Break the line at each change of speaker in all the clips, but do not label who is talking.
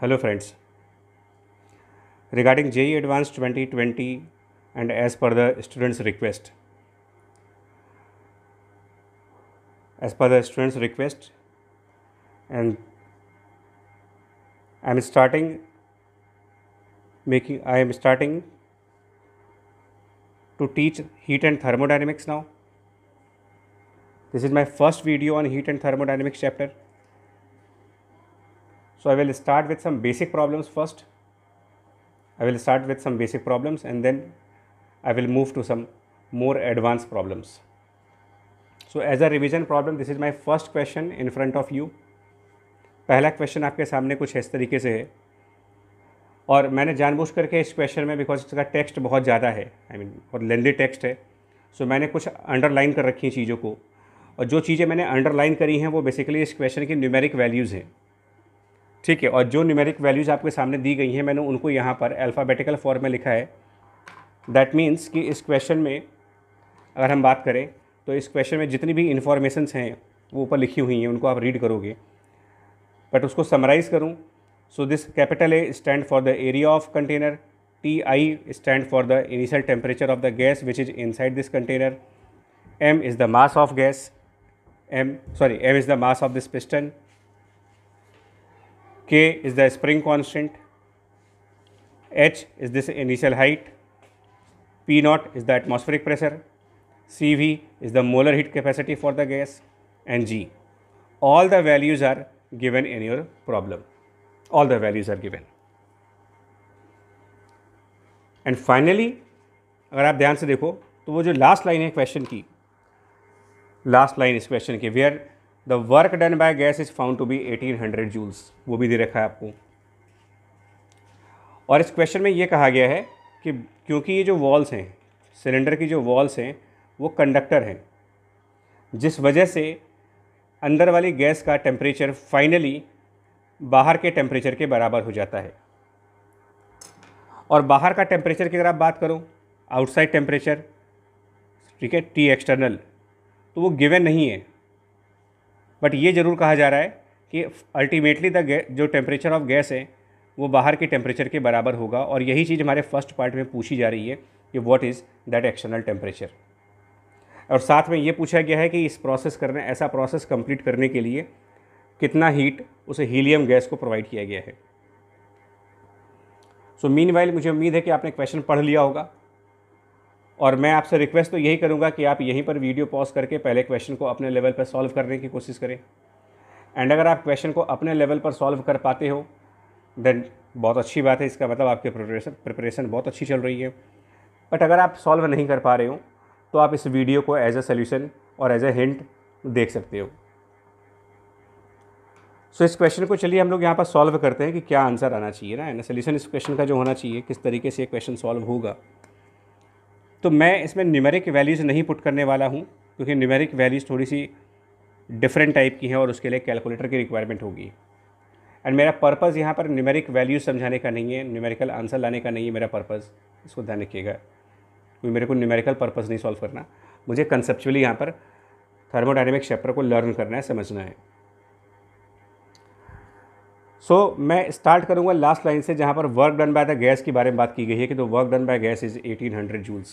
Hello friends. Regarding JE Advanced 2020 and as per the students request. As per the students request and I am starting making I am starting to teach heat and thermodynamics now. This is my first video on heat and thermodynamics chapter. So I will start with some basic problems first. I will start with some basic problems and then I will move to some more advanced problems. So as a revision problem, this is my first question in front of you. पहला question आपके सामने कुछ इस तरीके से है और मैंने जानबूझ करके इस क्वेश्चन में बिकॉज इसका टेक्स्ट बहुत ज़्यादा है आई मीन mean, और लेंदी टेक्स्ट है सो so, मैंने कुछ अंडरलाइन कर रखी हैं चीज़ों को और जो चीज़ें मैंने अंडरलाइन करी हैं वो बेसिकली इस क्वेश्चन की न्यूमेरिक वैल्यूज़ हैं ठीक है और जो न्यूमेरिक वैल्यूज़ आपके सामने दी गई हैं मैंने उनको यहाँ पर अल्फ़ाबेटिकल फॉर्म में लिखा है दैट मीन्स कि इस क्वेश्चन में अगर हम बात करें तो इस क्वेश्चन में जितनी भी इन्फॉर्मेशंस हैं वो ऊपर लिखी हुई हैं उनको आप रीड करोगे बट उसको समराइज़ करूँ so this capital A stand for the area of container T I stand for the initial temperature of the gas which is inside this container M is the mass of gas M sorry M is the mass of this piston K is the spring constant, H is this initial height, P not is the atmospheric pressure, Cv is the molar heat capacity for the gas and G. All the values are given in your problem. All the values are given. And finally अगर आप ध्यान से देखो तो वो जो last line है question की लास्ट लाइन इस क्वेश्चन की where the work done by gas is found to be 1800 joules वो भी दे रखा है आपको और इस क्वेश्चन में ये कहा गया है कि क्योंकि ये जो वॉल्स हैं सिलेंडर की जो वॉल्स हैं वो कंडक्टर हैं जिस वजह से अंदर वाली गैस का टेम्परेचर फाइनली बाहर के टेम्परेचर के बराबर हो जाता है और बाहर का टेम्परेचर की अगर आप बात करो आउटसाइड टेम्परेचर ठीक है टी एक्सटर्नल तो वो गिवन नहीं है बट ये ज़रूर कहा जा रहा है कि अल्टीमेटली द जो टेम्परेचर ऑफ गैस है वो बाहर के टेम्परेचर के बराबर होगा और यही चीज़ हमारे फर्स्ट पार्ट में पूछी जा रही है कि what is that external temperature और साथ में ये पूछा गया है कि इस प्रोसेस करने ऐसा प्रोसेस कंप्लीट करने के लिए कितना हीट उसे हीलियम गैस को प्रोवाइड किया गया है सो मीन वाइल मुझे उम्मीद है कि आपने क्वेश्चन पढ़ लिया होगा और मैं आपसे रिक्वेस्ट तो यही करूँगा कि आप यहीं पर वीडियो पॉज करके पहले क्वेश्चन को अपने लेवल पर सॉल्व करने की कोशिश करें एंड अगर आप क्वेश्चन को अपने लेवल पर सॉल्व कर पाते हो देन बहुत अच्छी बात है इसका मतलब आपकी प्रिपरेशन प्रिपरेशन बहुत अच्छी चल रही है बट अगर आप सॉल्व नहीं कर पा रहे हो तो आप इस वीडियो को एज अ सोल्यूशन और एज अ हिंट देख सकते हो सो so, इस क्वेश्चन को चलिए हम लोग यहाँ पर सॉल्व करते हैं कि क्या आंसर आना चाहिए ना एंड सोल्यूशन इस क्वेश्चन का जो होना चाहिए किस तरीके से ये क्वेश्चन सॉल्व होगा तो मैं इसमें न्यूमेरिक वैल्यूज़ नहीं पुट करने वाला हूँ क्योंकि न्यूमेरिक वैल्यूज़ थोड़ी सी डिफरेंट टाइप की हैं और उसके लिए कैलकुलेटर की रिक्वायरमेंट होगी एंड मेरा पर्पज़ यहाँ पर न्यूमेरिक वैल्यूज समझाने का नहीं है न्यूमेरिकल आंसर लाने का नहीं है मेरा पर्पज़ इसको ध्यान रखिएगा क्योंकि मेरे को न्यूमेरिकल पर्पज़ नहीं सॉल्व करना मुझे कंसेप्चुअली यहाँ पर थर्मोडाइनमिक चैप्टर को लर्न करना है समझना है सो so, मैं स्टार्ट करूंगा लास्ट लाइन से जहाँ पर work done by the gas के बारे में बात की गई है कि तो work done by gas is 1800 hundred joules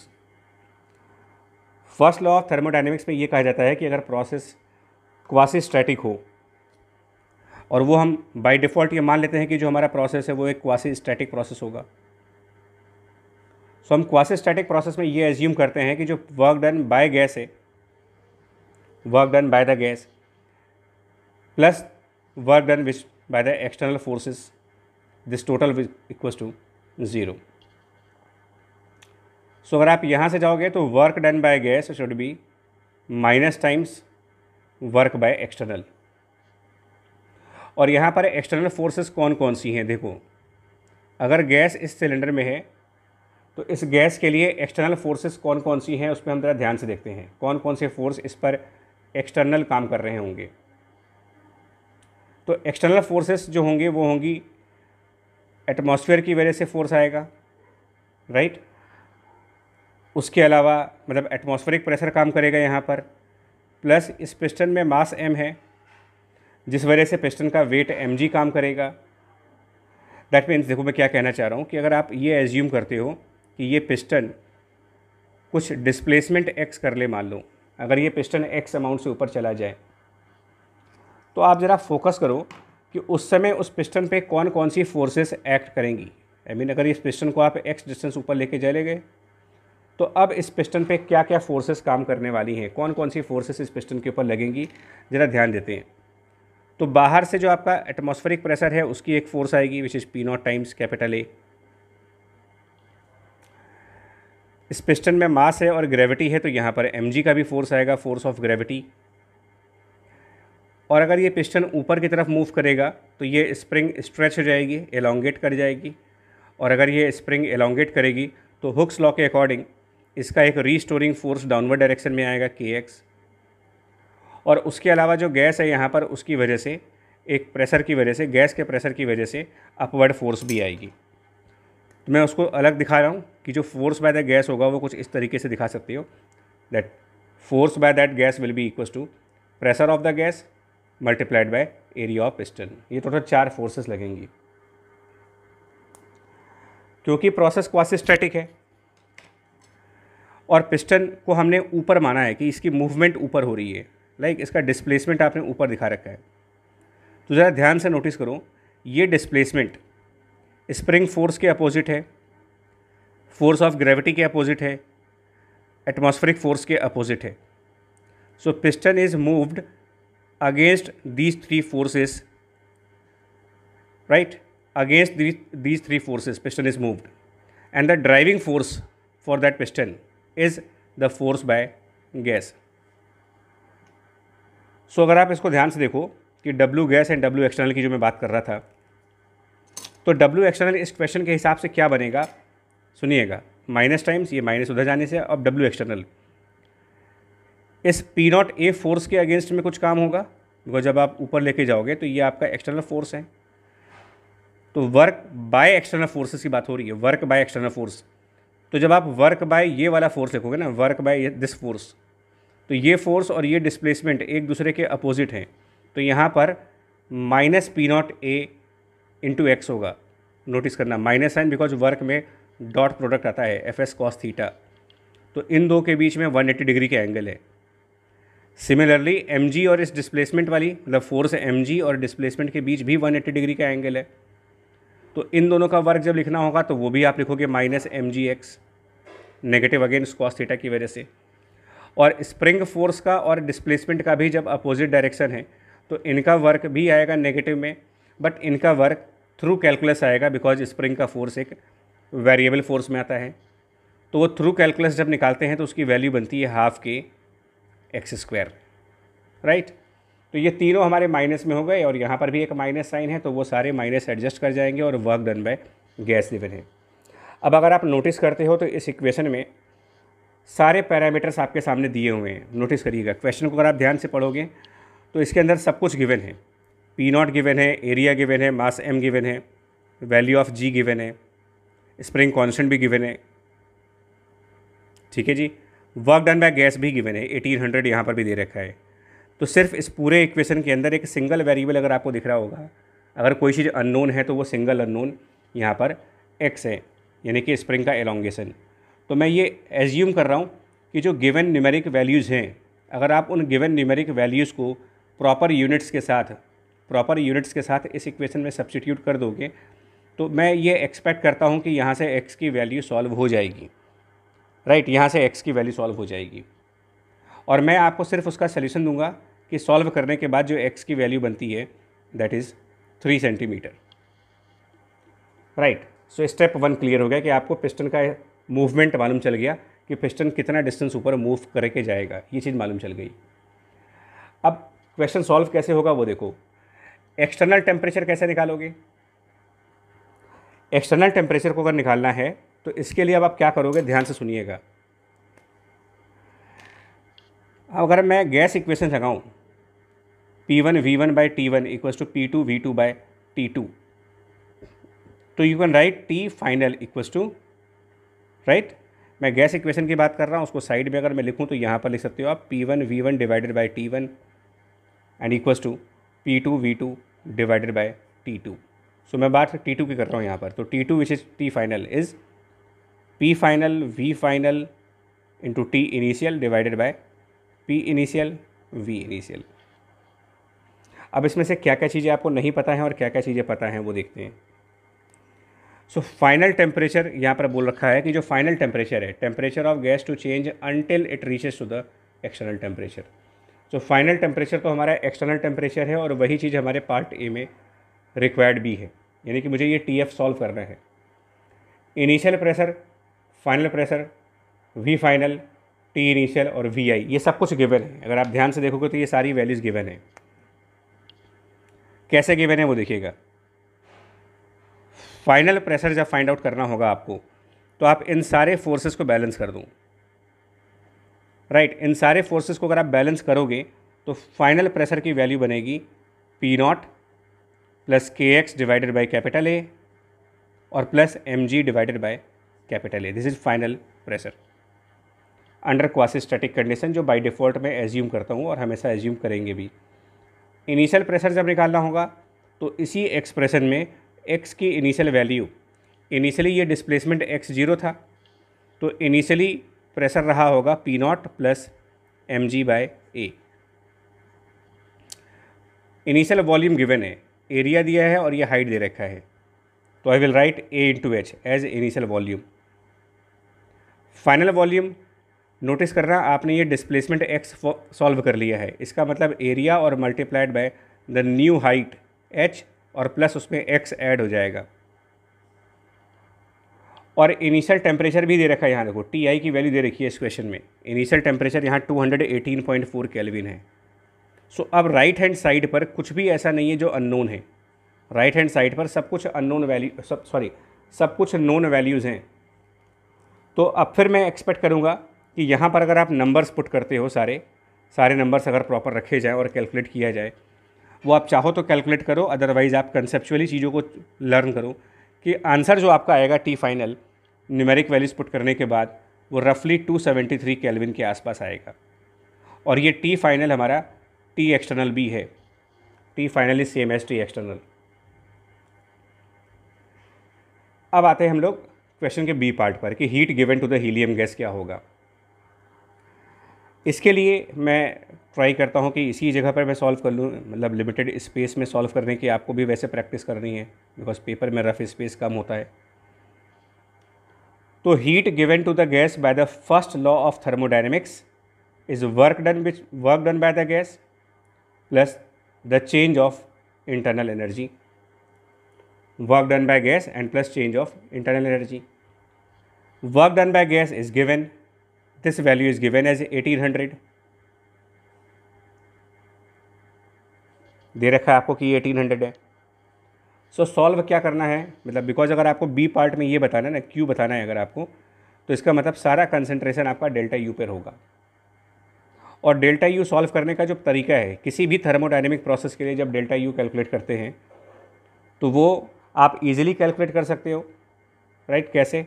first law of thermodynamics में ये कहा जाता है कि अगर प्रोसेस क्वासी स्टैटिक हो और वो हम बाय डिफ़ॉल्ट ये मान लेते हैं कि जो हमारा प्रोसेस है वो एक क्वासी स्टैटिक प्रोसेस होगा सो so, हम क्वासी स्टैटिक प्रोसेस में ये एज्यूम करते हैं कि जो वर्क डन बाय गैस है work done by the gas plus work done which by the external forces this total equals to zero so अगर आप यहाँ से जाओगे तो work done by gas should be minus times work by external और यहाँ पर एक्सटर्नल फोर्सेस कौन कौन सी हैं देखो अगर गैस इस सिलेंडर में है तो इस गैस के लिए एक्सटर्नल फोर्सेस कौन कौन सी हैं उस पर हम ज़रा ध्यान से देखते हैं कौन कौन से फोर्स इस पर एक्सटर्नल काम कर रहे होंगे तो एक्सटर्नल फोर्सेस जो होंगे वो होंगी एटमॉस्फेयर की वजह से फोर्स आएगा राइट उसके अलावा मतलब एटमॉस्फेरिक प्रेशर काम करेगा यहाँ पर प्लस इस पिस्टन में मास एम है जिस वजह से पिस्टन का वेट एम जी काम करेगा दैट मीन्स देखो मैं क्या कहना चाह रहा हूँ कि अगर आप ये एज्यूम करते हो कि ये पिस्टन कुछ डिस्प्लेसमेंट एक्स कर ले मान लो अगर ये पिस्टन एक्स अमाउंट से ऊपर चला जाए तो आप ज़रा फोकस करो कि उस समय उस पिस्टन पे कौन कौन सी फोर्सेस एक्ट करेंगी आई मीन अगर इस पिस्टन को आप एक्स डिस्टेंस ऊपर लेके चले गए तो अब इस पिस्टन पे क्या क्या फोर्सेस काम करने वाली हैं कौन कौन सी फोर्सेस इस पिस्टन के ऊपर लगेंगी ज़रा ध्यान देते हैं तो बाहर से जो आपका एटमोस्फेरिक प्रेशर है उसकी एक फोर्स आएगी which is P naught times capital A इस पिस्टन में मास है और ग्रेविटी है तो यहाँ पर एम का भी फोर्स आएगा फोर्स ऑफ ग्रेविटी और अगर ये पिस्टन ऊपर की तरफ मूव करेगा तो ये स्प्रिंग स्ट्रेच हो जाएगी एलोंगेट कर जाएगी और अगर ये स्प्रिंग एलोंगेट करेगी तो हुक्स लॉ के अकॉर्डिंग इसका एक रीस्टोरिंग फोर्स डाउनवर्ड डायरेक्शन में आएगा के एक्स और उसके अलावा जो गैस है यहाँ पर उसकी वजह से एक प्रेशर की वजह से गैस के प्रेशर की वजह से अपवर्ड फोर्स भी आएगी तो मैं उसको अलग दिखा रहा हूँ कि जो फोर्स बाय द गैस होगा वो कुछ इस तरीके से दिखा सकते हो that force by that gas will be equal to pressure of the gas multiplied by area of piston ये टोटल चार फोर्सेस लगेंगी क्योंकि प्रोसेस स्टैटिक है और पिस्टन को हमने ऊपर माना है कि इसकी मूवमेंट ऊपर हो रही है लाइक इसका डिस्प्लेसमेंट आपने ऊपर दिखा रखा है तो ज़रा ध्यान से नोटिस करो ये डिस्प्लेसमेंट स्प्रिंग फोर्स के अपोजिट है फोर्स ऑफ ग्रेविटी के अपोजिट है एटमॉस्फेरिक फोर्स के अपोजिट है so piston is moved against these three forces right against these, these three forces piston is moved and the driving force for that piston is the force by gas so, agar aap isko dhyan se dekho ki W gas and W external ki jo main baat kar raha tha to W external is question ke hisab se kya banega suniyega minus times ye minus udhar jane se ab W external is P naught A force के against में कुछ काम होगा because जब आप ऊपर लेके जाओगे तो ये आपका एक्सटर्नल फोर्स है तो वर्क बाय एक्सटर्नल फोर्सेस की बात हो रही है वर्क बाय एक्सटर्नल फोर्स तो जब आप वर्क बाय ये वाला फोर्स देखोगे ना वर्क बाय दिस फोर्स तो ये फोर्स और ये डिस्प्लेसमेंट एक दूसरे के अपोजिट हैं तो यहाँ पर minus P naught A into X होगा नोटिस करना माइनस साइन बिकॉज वर्क में डॉट प्रोडक्ट आता है एफ एस कॉस थीटा तो इन दो के बीच में 180 डिग्री के एंगल है सिमिलरली एम और इस डिस्प्लेसमेंट वाली मतलब फोर्स एम और डिस्प्लेसमेंट के बीच भी 180 डिग्री का एंगल है तो इन दोनों का वर्क जब लिखना होगा तो वो भी आप लिखोगे minus M G X negative again स्कॉस थीटा की वजह से और स्प्रिंग फोर्स का और डिस्प्लेसमेंट का भी जब अपोजिट डायरेक्शन है तो इनका वर्क भी आएगा नेगेटिव में बट इनका वर्क थ्रू कैलकुलस आएगा बिकॉज स्प्रिंग का फोर्स एक वेरिएबल फोर्स में आता है तो वो थ्रू कैलकुलस जब निकालते हैं तो उसकी वैल्यू बनती है half K X square right तो ये तीनों हमारे माइनस में हो गए और यहाँ पर भी एक माइनस साइन है तो वो सारे माइनस एडजस्ट कर जाएंगे और work done by gas given है अब अगर आप नोटिस करते हो तो इस इक्वेशन में सारे पैरामीटर्स आपके सामने दिए हुए हैं नोटिस करिएगा क्वेश्चन को अगर आप ध्यान से पढ़ोगे तो इसके अंदर सब कुछ गिवन है पी नॉट गिवन है एरिया गिवन है मास एम गिवन है वैल्यू ऑफ जी गिवन है स्प्रिंग कॉन्सेंट भी गिवन है ठीक है जी वर्क डन बाय गैस भी गिवन है एटीन हंड्रेड यहाँ पर भी दे रखा है तो सिर्फ इस पूरे इक्वेशन के अंदर एक सिंगल वेरिएबल अगर आपको दिख रहा होगा अगर कोई चीज़ अननोन है तो वो सिंगल अननोन यहाँ पर एक्स है यानी कि स्प्रिंग का एलोंगेशन तो मैं ये एज्यूम कर रहा हूँ कि जो गिवन न्यूमेरिक वैल्यूज़ हैं अगर आप उन गिवन न्यूमेरिक वैल्यूज़ को प्रॉपर यूनिट्स के साथ प्रॉपर यूनिट्स के साथ इस इक्वेशन में सब्सिट्यूट कर दोगे तो मैं ये एक्सपेक्ट करता हूँ कि यहाँ से एक्स की वैल्यू सॉल्व हो जाएगी राइट यहाँ से एक्स की वैल्यू सॉल्व हो जाएगी और मैं आपको सिर्फ उसका सोल्यूशन दूंगा कि सॉल्व करने के बाद जो एक्स की वैल्यू बनती है that is three centimetre right so step one clear हो गया कि आपको पिस्टन का मूवमेंट मालूम चल गया कि पिस्टन कितना डिस्टेंस ऊपर मूव करके जाएगा ये चीज़ मालूम चल गई अब क्वेश्चन सॉल्व कैसे होगा वो देखो एक्सटर्नल टेम्परेचर कैसे निकालोगे एक्सटर्नल टेम्परेचर को अगर निकालना है तो इसके लिए अब आप क्या करोगे ध्यान से सुनिएगा अगर मैं गैस इक्वेशन लगाऊँ P one V one by T one equals to P two V two by T two तो you can write T final equals to right मैं गैस इक्वेशन की बात कर रहा हूँ उसको साइड में अगर मैं लिखूँ तो यहाँ पर लिख सकते हो आप P one V one divided by T one and equals to P two V two divided by T two so मैं बात टी टू की कर रहा हूँ यहाँ पर तो T two which is T final is P final V final into T initial divided by P initial V initial अब इसमें से क्या क्या चीज़ें आपको नहीं पता है और क्या क्या चीज़ें पता हैं वो देखते हैं सो फाइनल टेम्परेचर यहाँ पर बोल रखा है कि जो फाइनल टेम्परेचर है temperature of gas to change until it reaches to the external temperature so final temperature तो हमारा एक्सटर्नल टेम्परेचर है और वही चीज़ हमारे पार्ट ए में रिक्वायर्ड भी है यानी कि मुझे ये टी एफ सॉल्व करना है initial pressure final pressure V final T initial और वी आई ये सब कुछ गिवन है अगर आप ध्यान से देखोगे तो ये सारी वैल्यूज़ गिवन है कैसे गिवन है वो देखिएगा फाइनल प्रेशर जब फाइंड आउट करना होगा आपको तो आप इन सारे फोर्सेस को बैलेंस कर दूँ राइट right, इन सारे फोर्सेस को अगर आप बैलेंस करोगे तो फाइनल प्रेशर की वैल्यू बनेगी P naught plus K X divided by capital A और plus M G divided by capital A this is final pressure under static condition जो बाय डिफ़ॉल्ट मैं एज्यूम करता हूँ और हमेशा एज्यूम करेंगे भी इनिशियल प्रेशर जब निकालना होगा तो इसी एक्सप्रेशन में एक्स की इनिशियल वैल्यू इनिशियली ये डिस्प्लेसमेंट एक्स जीरो था तो इनिशियली प्रेशर रहा होगा P naught plus M G by A initial volume given है एरिया दिया है और ये हाइट दे रखा है तो I will write A into H as initial volume final volume notice करना आपने ये डिस्प्लेसमेंट एक्स सॉल्व कर लिया है इसका मतलब एरिया और multiplied by the new height H और प्लस उसमें एक्स ऐड हो जाएगा और इनिशियल टेम्परेचर भी दे रखा है यहाँ देखो टी आई की वैल्यू दे रखी है इस क्वेश्चन में इनिशियल टेम्परेचर यहाँ फोर केल्विन है सो so, अब राइट हैंड साइड पर कुछ भी ऐसा नहीं है जो अननोन है राइट हैंड साइड पर सब कुछ अननोन वैल्यू सब सॉरी सब कुछ नोन वैल्यूज़ हैं तो अब फिर मैं एक्सपेक्ट करूँगा कि यहाँ पर अगर आप नंबर्स पुट करते हो सारे सारे नंबर्स अगर प्रॉपर रखे जाएँ और कैलकुलेट किया जाए वो आप चाहो तो कैलकुलेट करो अदरवाइज़ आप कंसेप्चुअली चीज़ों को लर्न करो कि आंसर जो आपका आएगा T final numeric values put करने के बाद वो रफली 273 सेवेंटी के आसपास आएगा और ये टी फाइनल हमारा टी एक्सटर्नल भी है T final is same as T external अब आते हैं हम लोग क्वेश्चन के बी पार्ट पर कि heat given to the helium gas क्या होगा इसके लिए मैं ट्राई करता हूँ कि इसी जगह पर मैं सॉल्व कर लूँ मतलब लिमिटेड स्पेस में सॉल्व करने की आपको भी वैसे प्रैक्टिस करनी है बिकॉज पेपर में रफ स्पेस कम होता है तो heat given to the gas by the first law of thermodynamics is work done which work done by the gas plus the change of internal energy work done by gas and plus change of internal energy. Work done by gas is given, this value is given as 1800. दे रखा है आपको कि 1800 है so so, solve क्या करना है मतलब बिकॉज अगर आपको बी पार्ट में ये बताना है ना क्यू बताना है अगर आपको तो इसका मतलब सारा कंसंट्रेशन आपका डेल्टा यू पर होगा और डेल्टा यू सॉल्व करने का जो तरीका है किसी भी थर्मोडाइनमिक प्रोसेस के लिए जब डेल्टा यू कैलकुलेट करते हैं तो वो आप इजीली कैलकुलेट कर सकते हो राइट right? कैसे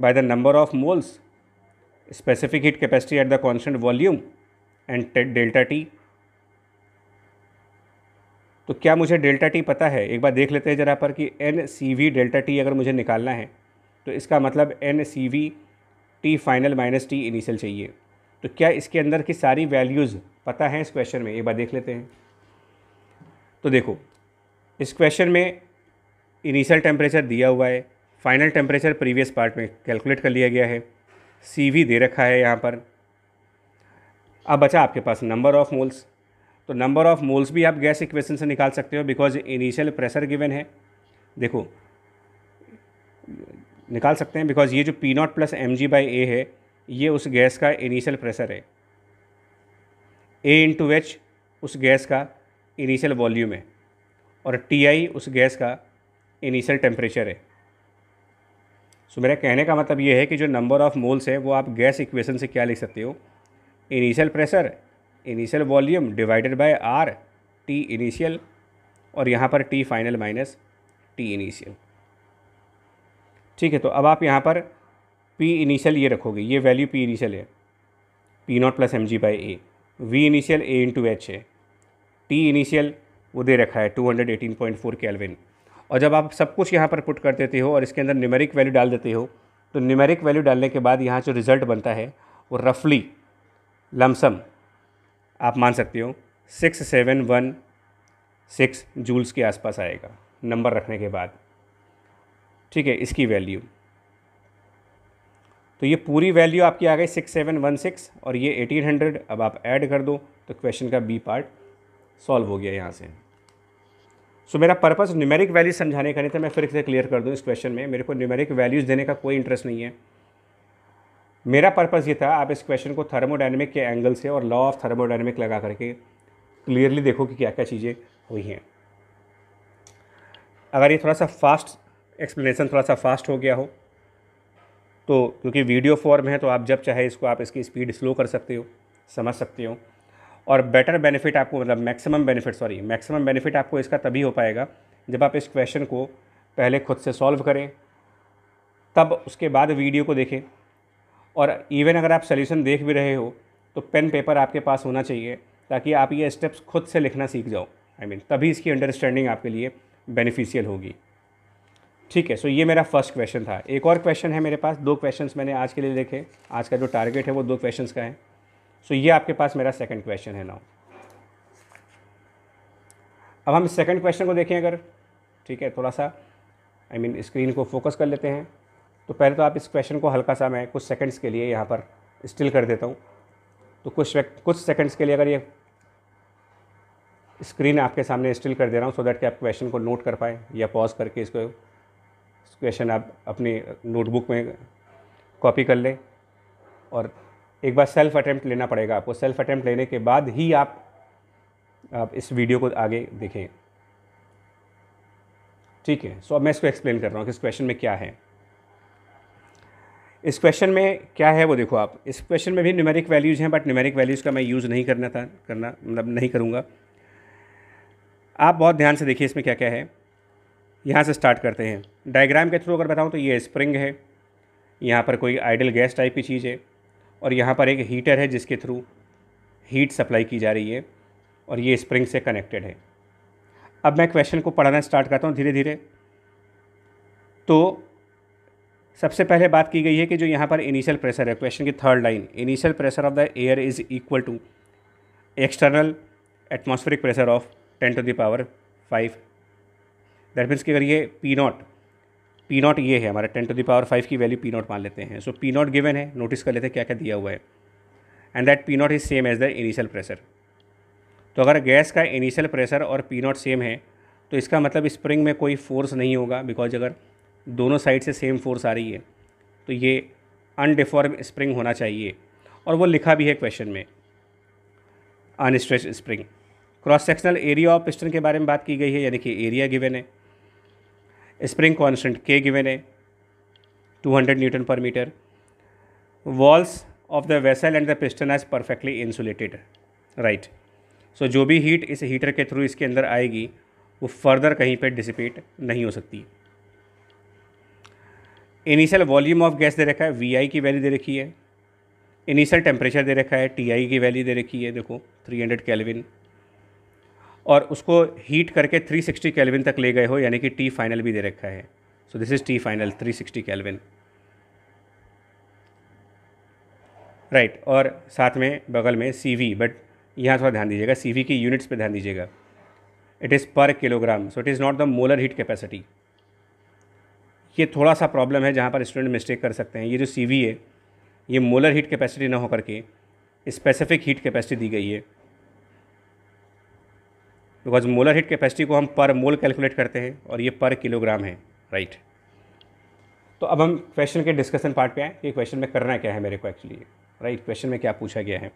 by the number of moles specific heat capacity at the constant volume and delta T तो क्या मुझे डेल्टा टी पता है एक बार देख लेते हैं जरा पर कि N C V delta T अगर मुझे निकालना है तो इसका मतलब N C V T final minus T initial चाहिए तो क्या इसके अंदर की सारी वैल्यूज़ पता हैं इस क्वेश्चन में एक बार देख लेते हैं तो देखो इस क्वेश्चन में इनिशियल टेम्परेचर दिया हुआ है फाइनल टेम्परेचर प्रीवियस पार्ट में कैलकुलेट कर लिया गया है सी वी दे रखा है यहाँ पर अब बचा अच्छा, आपके पास नंबर ऑफ़ मोल्स तो नंबर ऑफ़ मोल्स भी आप गैस इक्वेशन से निकाल सकते हो बिकॉज इनिशियल प्रेशर गिवन है देखो निकाल सकते हैं बिकॉज ये जो P naught plus M G by A है ये उस गैस का इनिशियल प्रेशर है ए इंटू एच उस गैस का इनिशियल वॉल्यूम है और टी आई उस गैस का इनिशियल टेम्परेचर है सो so, मेरा कहने का मतलब ये है कि जो नंबर ऑफ़ मोल्स है वो आप गैस इक्वेशन से क्या लिख सकते हो initial pressure initial volume divided by R T initial और यहाँ पर T final minus T initial ठीक है तो अब आप यहाँ पर पी इनिशियल ये रखोगे ये वैल्यू पी इनिशियल है P naught plus M G by A V initial A into H है टी इनिशियल वो दे रखा है two hundred eighteen point four kelvin और जब आप सब कुछ यहाँ पर पुट कर देते हो और इसके अंदर न्यूमेरिक वैल्यू डाल देते हो तो न्यूमेरिक वैल्यू डालने के बाद यहाँ जो रिज़ल्ट बनता है वो रफली लमसम आप मान सकते हो six seven one six joules के आसपास आएगा नंबर रखने के बाद ठीक है इसकी वैल्यू तो ये पूरी वैल्यू आपकी आ गई सिक्स सेवन वन सिक्स और ये एटीन हंड्रेड अब आप ऐड कर दो तो क्वेश्चन का बी पार्ट सॉल्व हो गया यहाँ से सो so, मेरा पर्पस न्यूमेरिक वैल्यूज समझाने का नहीं था मैं फिर से क्लियर कर दूँ इस क्वेश्चन में मेरे को न्यूमेरिक वैल्यूज़ देने का कोई इंटरेस्ट नहीं है मेरा पर्पस ये था आप इस क्वेश्चन को थर्मोडाइनमिक के एंगल से और लॉ ऑफ थर्मोडाइनमिक लगा करके क्लियरली देखो कि क्या क्या चीज़ें हुई हैं अगर ये थोड़ा सा फास्ट एक्सप्लेनेशन थोड़ा सा फास्ट हो गया हो तो क्योंकि वीडियो फॉर्म है तो आप जब चाहे इसको आप इसकी स्पीड स्लो कर सकते हो समझ सकते हो और बेटर बेनिफिट आपको मतलब maximum benefit sorry maximum benefit आपको इसका तभी हो पाएगा जब आप इस क्वेश्चन को पहले खुद से सॉल्व करें तब उसके बाद वीडियो को देखें और इवन अगर आप सोल्यूशन देख भी रहे हो तो पेन पेपर आपके पास होना चाहिए ताकि आप ये स्टेप्स खुद से लिखना सीख जाओ आई I मीन mean, तभी इसकी अंडरस्टैंडिंग आपके लिए बेनिफिशियल होगी ठीक है सो ये मेरा फर्स्ट क्वेश्चन था एक और क्वेश्चन है मेरे पास दो क्वेश्चंस मैंने आज के लिए देखे आज का जो टारगेट है वो दो क्वेश्चंस का है सो so, ये आपके पास मेरा सेकंड क्वेश्चन है नाउ अब हम सेकंड क्वेश्चन को देखें अगर ठीक है थोड़ा सा आई मीन स्क्रीन को फोकस कर लेते हैं तो पहले तो आप इस क्वेश्चन को हल्का सा मैं कुछ सेकंड्स के लिए यहाँ पर स्टिल कर देता हूँ तो कुछ कुछ सेकंड्स के लिए अगर ये स्क्रीन आपके सामने स्टिल कर दे रहा हूँ सो दैट कि आप क्वेश्चन को नोट कर पाएँ या पॉज करके इसको क्वेश्चन आप अपनी नोटबुक में कॉपी कर लें और एक बार सेल्फ अटैम्प्ट लेना पड़ेगा आपको सेल्फ अटैम्प्ट लेने के बाद ही आप, आप इस वीडियो को आगे देखें ठीक है सो अब मैं इसको एक्सप्लेन कर रहा हूँ कि इस क्वेश्चन में क्या है इस क्वेश्चन में क्या है वो देखो आप इस क्वेश्चन में भी न्यूमेरिक वैल्यूज़ हैं बट न्यूमेरिक वैल्यूज़ का मैं यूज़ नहीं करना था करना मतलब नहीं करूँगा आप बहुत ध्यान से देखिए इसमें क्या क्या है यहाँ से स्टार्ट करते हैं डायग्राम के थ्रू अगर बताऊँ तो ये स्प्रिंग है यहाँ पर कोई आइडल गैस टाइप की चीज़ है और यहाँ पर एक हीटर है जिसके थ्रू हीट सप्लाई की जा रही है और ये स्प्रिंग से कनेक्टेड है अब मैं क्वेश्चन को पढ़ाना स्टार्ट करता हूँ धीरे धीरे तो सबसे पहले बात की गई है कि जो यहाँ पर इनिशियल प्रेशर है क्वेश्चन की third line initial pressure of the air is equal to external atmospheric pressure of ten to the power five that means कि अगर ये पी नॉट पी नॉट ये है हमारा ten to the power five की value P naught मान लेते हैं सो पी नॉट गिवन है नोटिस कर लेते हैं क्या क्या दिया हुआ है and that P naught is same as the initial pressure तो अगर गैस का इनिशियल प्रेशर और पी नॉट सेम है तो इसका मतलब स्प्रिंग में कोई फोर्स नहीं होगा बिकॉज अगर दोनों साइड से सेम फोर्स आ रही है तो ये अनडिफॉर्म स्प्रिंग होना चाहिए और वो लिखा भी है क्वेश्चन में unstretch spring cross sectional area of piston के बारे में बात की गई है यानी कि एरिया गिवन है स्प्रिंग कॉन्स्टेंट के गिवेन है 200 newton per metre walls of the vessel and the piston as perfectly insulated right so जो भी हीट इस हीटर के थ्रू इसके अंदर आएगी वो फर्दर कहीं पर डिसिपेट नहीं हो सकती इनिशियल वॉल्यूम ऑफ गैस दे रखा है वी आई की वैल्यू दे रखी है इनिशियल टेम्परेचर दे रखा है टी आई की वैल्यू दे रखी है देखो 300 हंड्रेड कैलविन और उसको हीट करके 360 सिक्सटी कैलविन तक ले गए हो यानी कि टी फाइनल भी दे रखा है so this is T final 360 sixty kelvin right और साथ में बगल में सी वी बट यहाँ थोड़ा ध्यान दीजिएगा सी वी की यूनिट्स पे ध्यान दीजिएगा it is per kilogram so it is not the molar heat capacity ये थोड़ा सा प्रॉब्लम है जहाँ पर स्टूडेंट मिस्टेक कर सकते हैं ये जो सी वी है ये मोलर हीट कैपेसिटी ना होकर के स्पेसिफिक हीट कैपेसिटी दी गई है बिकॉज मोलर हीट कैपेसिटी को हम पर मोल कैलकुलेट करते हैं और ये पर किलोग्राम है राइट तो अब हम क्वेश्चन के डिस्कशन पार्ट पे आए कि क्वेश्चन में करना क्या है मेरे को एक्चुअली राइट क्वेश्चन में क्या पूछा गया है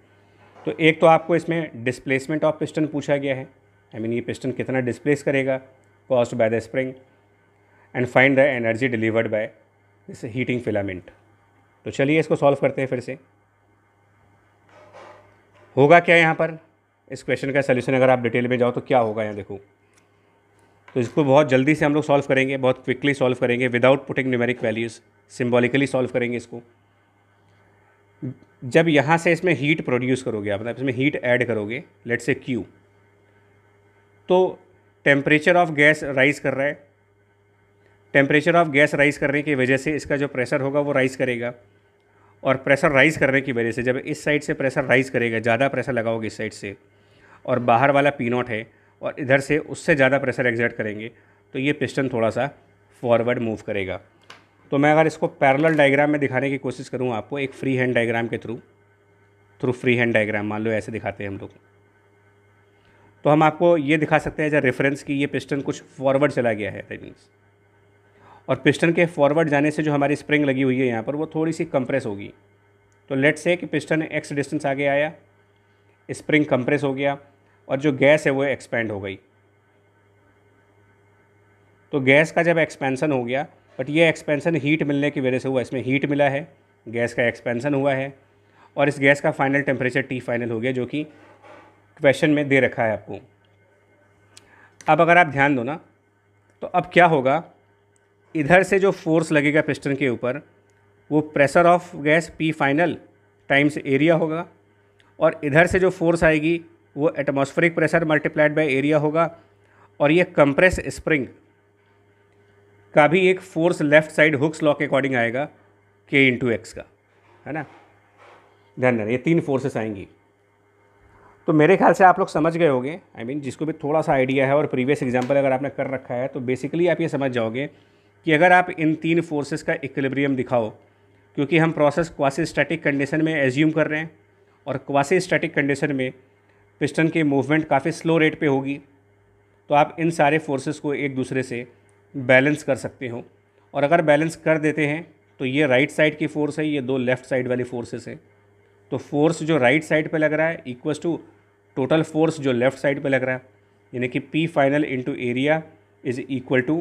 तो एक तो आपको इसमें डिस्प्लेसमेंट ऑफ पिस्टन पूछा गया है आई I मीन mean, ये पिस्टन कितना डिस्प्लेस करेगा caused by the spring and find the energy delivered by this heating filament तो चलिए इसको सॉल्व करते हैं फिर से होगा क्या यहाँ पर इस क्वेश्चन का सोल्यूशन अगर आप डिटेल में जाओ तो क्या होगा यहाँ देखो तो इसको बहुत जल्दी से हम लोग सॉल्व करेंगे बहुत क्विकली सॉल्व करेंगे without putting numeric values symbolically solve करेंगे इसको जब यहाँ से इसमें हीट प्रोड्यूस करोगे आप मतलब इसमें हीट ऐड करोगे लेट से क्यू तो टेम्परेचर ऑफ गैस राइज कर रहा है टेम्परेचर ऑफ गैस राइज करने की वजह से इसका जो प्रेशर होगा वो राइज करेगा और प्रेशर राइज करने की वजह से जब इस साइड से प्रेशर राइज करेगा ज़्यादा प्रेशर लगाओगे इस साइड से और बाहर वाला पी नॉट है और इधर से उससे ज़्यादा प्रेशर एग्जर्ट करेंगे तो ये पिस्टन थोड़ा सा फॉरवर्ड मूव करेगा तो मैं अगर इसको पैरेलल डायग्राम में दिखाने की कोशिश करूँ आपको एक फ्री हैंड डायग्राम के through through free hand diagram मान लो ऐसे दिखाते हैं हम लोग तो हम आपको ये दिखा सकते हैं जब रेफरेंस कि ये पिस्टन कुछ फॉरवर्ड चला गया है दैट मीन्स और पिस्टन के फॉरवर्ड जाने से जो हमारी स्प्रिंग लगी हुई है यहाँ पर वो थोड़ी सी कंप्रेस होगी तो लेट से कि पिस्टन एक्स डिस्टेंस आगे आया स्प्रिंग कंप्रेस हो गया और जो गैस है वो एक्सपेंड हो गई तो गैस का जब एक्सपेंसन हो गया बट ये एक्सपेंसन हीट मिलने की वजह से हुआ इसमें हीट मिला है गैस का एक्सपेंसन हुआ है और इस गैस का फाइनल टेम्परेचर टी फाइनल हो गया जो कि क्वेश्चन में दे रखा है आपको अब अगर आप ध्यान दो ना तो अब क्या होगा इधर से जो फोर्स लगेगा पिस्टन के ऊपर वो pressure of gas P final times area होगा और इधर से जो फोर्स आएगी वो atmospheric pressure multiplied by area होगा और ये कंप्रेस स्प्रिंग का भी एक force left side Hooke's law के अकॉर्डिंग आएगा के इंटू एक्स का है ना ध्यान देना ये तीन फोर्सेस आएंगी तो मेरे ख्याल से आप लोग समझ गए होंगे आई I मीन mean, जिसको भी थोड़ा सा आइडिया है और प्रीवियस एग्जाम्पल अगर आपने कर रखा है तो बेसिकली आप ये समझ जाओगे कि अगर आप इन तीन फोर्सेस का इक्विलिब्रियम दिखाओ क्योंकि हम प्रोसेस क्वासी स्टैटिक कंडीशन में एज्यूम कर रहे हैं और क्वासी स्टैटिक कंडीशन में पिस्टन की मूवमेंट काफ़ी स्लो रेट पे होगी तो आप इन सारे फोर्सेस को एक दूसरे से बैलेंस कर सकते हो और अगर बैलेंस कर देते हैं तो ये राइट साइड की फ़ोर्स है ये दो लेफ़्ट साइड वाली फोर्सेस है तो फोर्स जो राइट साइड पर लग रहा है इक्वस टू टोटल फोर्स जो लेफ़्ट साइड पर लग रहा है यानी कि P final into area is equal to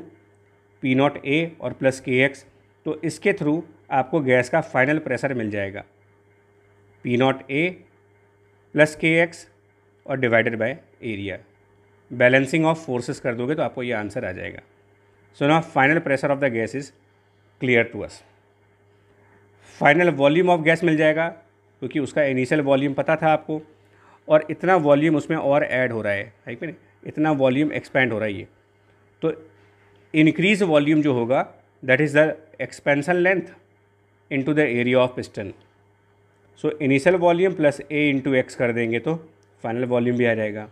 P naught A और प्लस के एक्स तो इसके थ्रू आपको गैस का फाइनल प्रेशर मिल जाएगा P naught A plus K X और divided by area balancing of forces कर दोगे तो आपको ये आंसर आ जाएगा सो ना final pressure of the gas is clear to us final volume of gas मिल जाएगा क्योंकि उसका इनिशियल वॉल्यूम पता था आपको और इतना वॉल्यूम उसमें और ऐड हो रहा है ठीक है इतना वॉल्यूम एक्सपेंड हो रहा है ये तो इनक्रीज वॉल्यूम जो होगा that is the expansion length into the area of piston so initial volume plus A into X कर देंगे तो फाइनल वॉल्यूम भी आ जाएगा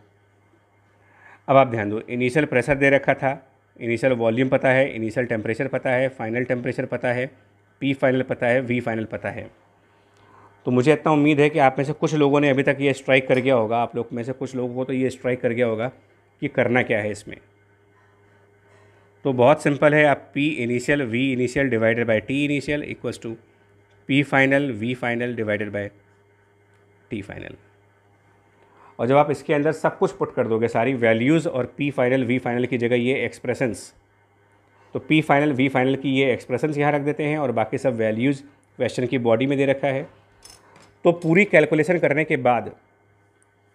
अब आप ध्यान दो इनिशियल प्रेशर दे रखा था इनिशियल वॉल्यूम पता है इनिशियल टेम्परेचर पता है फाइनल टेम्परेचर पता है पी फाइनल पता है वी फाइनल पता है तो मुझे इतना उम्मीद है कि आप में से कुछ लोगों ने अभी तक ये स्ट्राइक कर गया होगा आप लोग में से कुछ लोगों को तो ये स्ट्राइक कर गया होगा कि करना क्या है इसमें तो बहुत सिंपल है आप P initial V initial divided by T initial equals to P final V final divided by T final और जब आप इसके अंदर सब कुछ पुट कर दोगे सारी वैल्यूज़ और पी फाइनल वी फाइनल की जगह ये एक्सप्रेशंस तो पी फाइनल वी फाइनल की ये एक्सप्रेशंस यहाँ रख देते हैं और बाकी सब वैल्यूज़ क्वेश्चन की बॉडी में दे रखा है तो पूरी कैलकुलेशन करने के बाद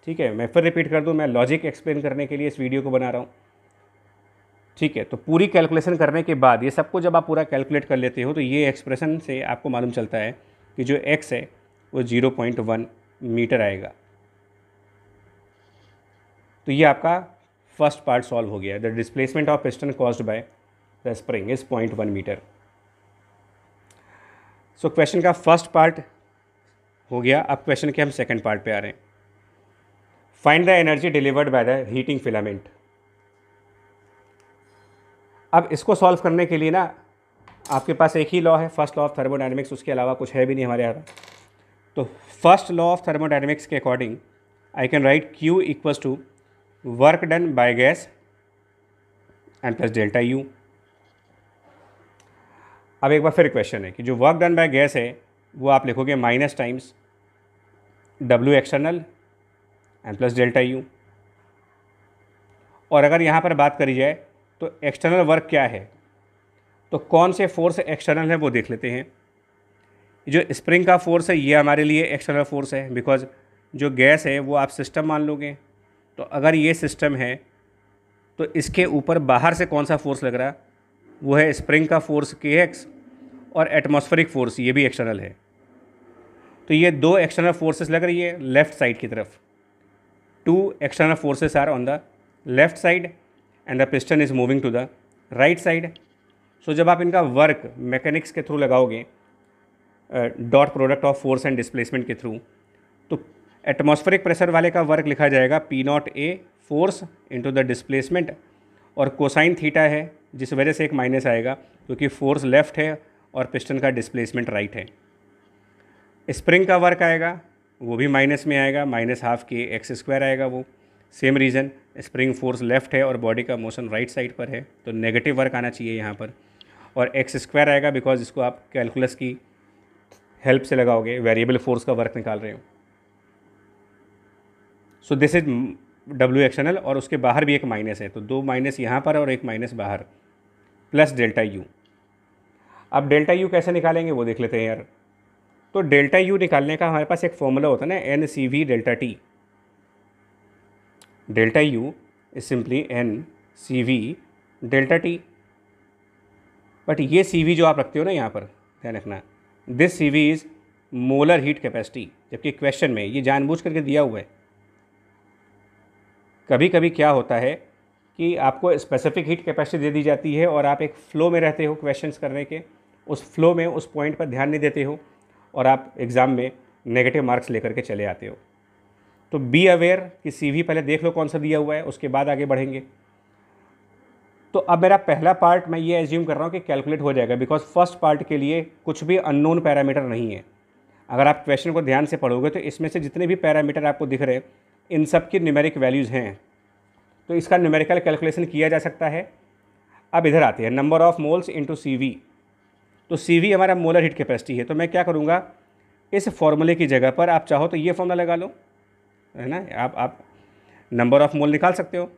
ठीक है मैं फिर रिपीट कर दूँ मैं लॉजिक एक्सप्लेन करने के लिए इस वीडियो को बना रहा हूँ ठीक है तो पूरी कैलकुलेशन करने के बाद ये सबको जब आप पूरा कैलकुलेट कर लेते हो तो ये एक्सप्रेशन से आपको मालूम चलता है कि जो एक्स है वो ज़ीरो पॉइंट वन मीटर आएगा तो ये आपका फर्स्ट पार्ट सॉल्व हो गया the displacement of piston caused by the spring is point one metre so question का फर्स्ट पार्ट हो गया अब क्वेश्चन के हम सेकेंड पार्ट पे आ रहे हैं find the energy delivered by the heating filament अब इसको सॉल्व करने के लिए ना आपके पास एक ही लॉ है फर्स्ट लॉ ऑफ थर्मोडाइनमिक्स उसके अलावा कुछ है भी नहीं हमारे यहाँ तो फर्स्ट लॉ ऑफ थर्मोडाइनमिक्स के according I can write Q equals to work done by gas and plus delta U अब एक बार फिर क्वेश्चन है कि जो वर्क डन बाय गैस है वो आप लिखोगे minus times W external and plus delta U और अगर यहाँ पर बात करी जाए तो एक्सटर्नल वर्क क्या है तो कौन से फोर्स एक्सटर्नल है वो देख लेते हैं जो स्प्रिंग का फोर्स है ये हमारे लिए एक्सटर्नल फोर्स है बिकॉज जो गैस है वो आप सिस्टम मान लोगे तो अगर ये सिस्टम है तो इसके ऊपर बाहर से कौन सा फोर्स लग रहा है वो है स्प्रिंग का फोर्स के एक्स और एटमॉस्फेरिक फोर्स ये भी एक्सटर्नल है तो ये दो एक्सटर्नल फोर्सेस लग रही है लेफ़्ट साइड की तरफ two external forces are on the left side and the piston is moving to the right side so जब आप इनका वर्क मैकेनिक्स के थ्रू लगाओगे dot product of force and displacement के थ्रू तो एटमॉस्फेरिक प्रेशर वाले का वर्क लिखा जाएगा P naught A force into the displacement और कोसाइन थीटा है जिस वजह से एक माइनस आएगा क्योंकि फोर्स लेफ्ट है और पिस्टन का डिस्प्लेसमेंट राइट है स्प्रिंग का वर्क आएगा वो भी माइनस में आएगा minus half K X square आएगा वो same reason spring force left है और बॉडी का मोशन राइट साइड पर है तो नेगेटिव वर्क आना चाहिए यहाँ पर और एक्स स्क्वायर आएगा बिकॉज इसको आप कैलकुलस की हेल्प से लगाओगे वेरिएबल फोर्स का वर्क निकाल रहे हो so this is W external और उसके बाहर भी एक माइनस है तो दो माइनस यहाँ पर और एक माइनस बाहर प्लस डेल्टा यू अब डेल्टा यू कैसे निकालेंगे वो देख लेते हैं यार तो डेल्टा यू निकालने का हमारे पास एक फॉर्मूला होता है ना N C V delta T delta U is simply N C V delta T but ये सी वी जो आप रखते हो ना यहाँ पर ध्यान रखना this C V is molar heat capacity जबकि क्वेश्चन में ये जानबूझ करके दिया हुआ है कभी कभी क्या होता है कि आपको स्पेसिफिक हीट कैपेसिटी दे दी जाती है और आप एक फ़्लो में रहते हो क्वेश्चंस करने के उस फ्लो में उस पॉइंट पर ध्यान नहीं देते हो और आप एग्ज़ाम में नेगेटिव मार्क्स लेकर के चले आते हो तो बी अवेयर कि सीवी पहले देख लो कौन सा दिया हुआ है उसके बाद आगे बढ़ेंगे तो अब मेरा पहला पार्ट मैं ये एज्यूम कर रहा हूँ कि कैलकुलेट हो जाएगा बिकॉज फर्स्ट पार्ट के लिए कुछ भी अननोन पैरामीटर नहीं है अगर आप क्वेश्चन को ध्यान से पढ़ोगे तो इसमें से जितने भी पैरामीटर आपको दिख रहे हैं इन सब की न्यूमेरिक वैल्यूज़ हैं तो इसका न्यूमेरिकल कैलकुलेशन किया जा सकता है अब इधर आते हैं number of moles into C V तो सी वी हमारा मोलर हीट कैपेसिटी है तो मैं क्या करूँगा इस फॉर्मूले की जगह पर आप चाहो तो ये फॉर्मूला लगा लो है ना आप आप नंबर ऑफ़ मोल निकाल सकते हो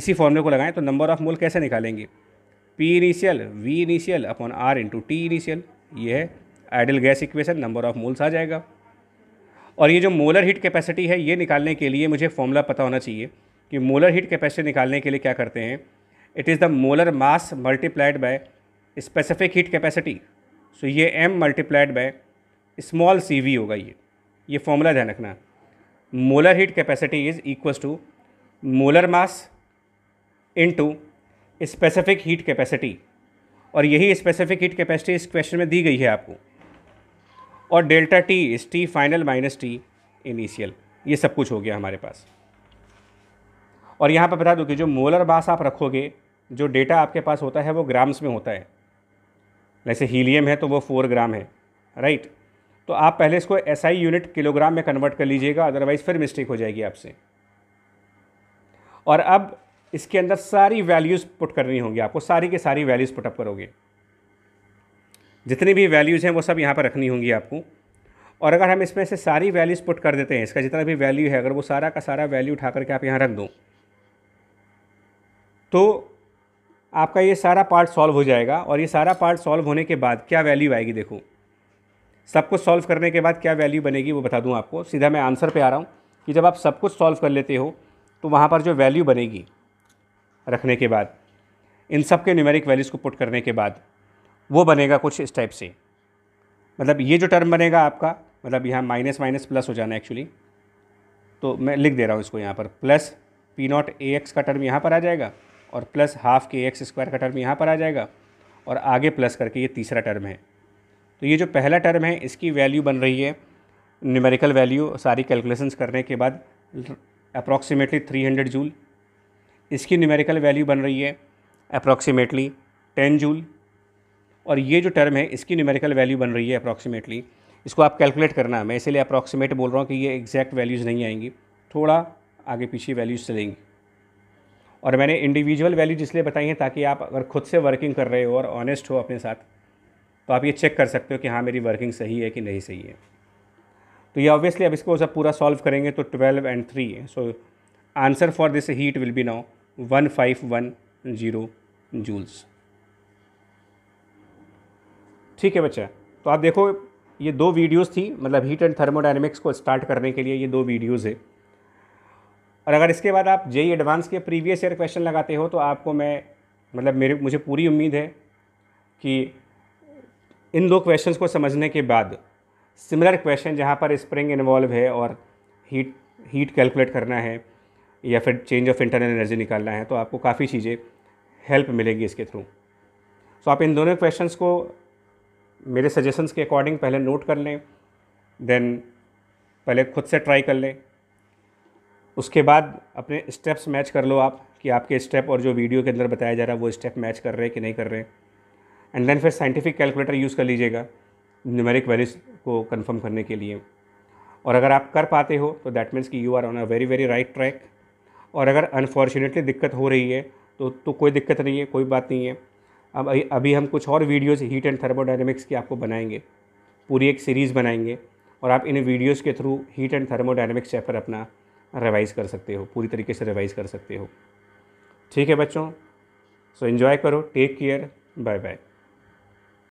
इसी फॉर्मूले को लगाएं तो नंबर ऑफ़ मोल कैसे निकालेंगे P initial V initial upon R into T initial ये है ideal gas equation number of moles आ जाएगा और ये जो मोलर हीट कैपेसिटी है ये निकालने के लिए मुझे फॉर्मूला पता होना चाहिए कि मोलर हीट कैपेसिटी निकालने के लिए क्या करते हैं it is the molar mass multiplied by specific heat capacity so ये M multiplied by small C V होगा ये ये फॉर्मूला ध्यान रखना molar heat capacity is equal to molar mass into specific heat capacity और यही स्पेसिफिक हीट कैपेसिटी इस question में दी गई है आपको और delta T is T final minus T initial ये सब कुछ हो गया हमारे पास और यहाँ पर बता दूँ कि जो मोलर बास आप रखोगे जो डेटा आपके पास होता है वो ग्राम्स में होता है जैसे हीलियम है तो वो फोर ग्राम है राइट तो आप पहले इसको एसआई SI यूनिट किलोग्राम में कन्वर्ट कर लीजिएगा अदरवाइज़ फिर मिस्टेक हो जाएगी आपसे और अब इसके अंदर सारी वैल्यूज़ पुट करनी होंगी आपको सारी के सारी वैल्यूज़ पुटअप करोगे जितनी भी वैल्यूज़ हैं वो सब यहाँ पर रखनी होंगी आपको और अगर हम इसमें से सारी वैल्यूज़ पुट कर देते हैं इसका जितना भी वैल्यू है अगर वो सारा का सारा वैल्यू उठा करके आप यहाँ रख दो तो आपका ये सारा पार्ट सॉल्व हो जाएगा और ये सारा पार्ट सॉल्व होने के बाद क्या वैल्यू आएगी देखो सब कुछ सॉल्व करने के बाद क्या वैल्यू बनेगी वो बता दूँ आपको सीधा मैं आंसर पर आ रहा हूँ कि जब आप सब कुछ सॉल्व कर लेते हो तो वहाँ पर जो वैल्यू बनेगी रखने के बाद इन सब के न्यूमेरिक वैल्यूज़ को पुट करने के बाद वो बनेगा कुछ इस टाइप से मतलब ये जो टर्म बनेगा आपका मतलब यहाँ माइनस माइनस प्लस हो जाना एक्चुअली तो मैं लिख दे रहा हूँ इसको यहाँ पर plus P naught A X का टर्म यहाँ पर आ जाएगा और plus half K X square का टर्म यहाँ पर आ जाएगा और आगे प्लस करके ये तीसरा टर्म है तो ये जो पहला टर्म है इसकी वैल्यू बन रही है न्यूमेरिकल वैल्यू सारी कैलकुलेशंस करने के बाद अप्रॉक्सीमेटली 300 जूल इसकी न्यूमेरिकल वैल्यू बन रही है अप्रॉक्सीमेटली 10 जूल और ये जो टर्म है इसकी न्यूमेरिकल वैल्यू बन रही है अप्रॉक्सीमेटली इसको आप कैलकुलेट करना मैं इसलिए अप्रॉक्सीमेट बोल रहा हूँ कि ये एग्जैक्ट वैल्यूज़ नहीं आएंगी थोड़ा आगे पीछे वैल्यूज़ चलेंगी और मैंने इंडिविजुअल वैल्यूज इसलिए बताई हैं ताकि आप अगर खुद से वर्किंग कर रहे हो और ऑनेस्ट हो अपने साथ तो आप ये चेक कर सकते हो कि हाँ मेरी वर्किंग सही है कि नहीं सही है तो ये ऑब्वियसली अब इसको जब पूरा सॉल्व करेंगे तो ट्वेल्व एंड थ्री है so answer for this heat will be now one five one zero joules ठीक है बच्चा तो आप देखो ये दो वीडियोस थी मतलब हीट एंड थर्मोडाइनमिक्स को स्टार्ट करने के लिए ये दो वीडियोस है और अगर इसके बाद आप जेई एडवांस e के प्रीवियस ईयर क्वेश्चन लगाते हो तो आपको मैं मतलब मेरे मुझे पूरी उम्मीद है कि इन दो क्वेश्चंस को समझने के बाद सिमिलर क्वेश्चन जहाँ पर स्प्रिंग इन्वॉल्व है और हीट हीट कैलकुलेट करना है या फिर चेंज ऑफ इंटरनल एनर्जी निकालना है तो आपको काफ़ी चीज़ें हेल्प मिलेगी इसके थ्रू सो तो आप इन दोनों क्वेश्चंस को मेरे सजेशंस के अकॉर्डिंग पहले नोट कर लें देन पहले खुद से ट्राई कर लें उसके बाद अपने स्टेप्स मैच कर लो आप कि आपके स्टेप और जो वीडियो के अंदर बताया जा रहा है वो स्टेप मैच कर रहे हैं कि नहीं कर रहे एंड देन फिर साइंटिफिक कैलकुलेटर यूज़ कर लीजिएगा न्यूमेरिक वैल्यूज को कन्फर्म करने के लिए और अगर आप कर पाते हो तो दैट मीन्स कि you are on a very very right track और अगर अनफॉर्चुनेटली दिक्कत हो रही है तो तो कोई दिक्कत नहीं है कोई बात नहीं है अब अभी हम कुछ और वीडियोस हीट एंड थर्मोडाइनमिक्स की आपको बनाएंगे पूरी एक सीरीज़ बनाएंगे और आप इन वीडियोस के through heat and thermodynamics chapter अपना रिवाइज़ कर सकते हो पूरी तरीके से रिवाइज़ कर सकते हो ठीक है बच्चों सो so, इन्जॉय करो टेक केयर बाय बाय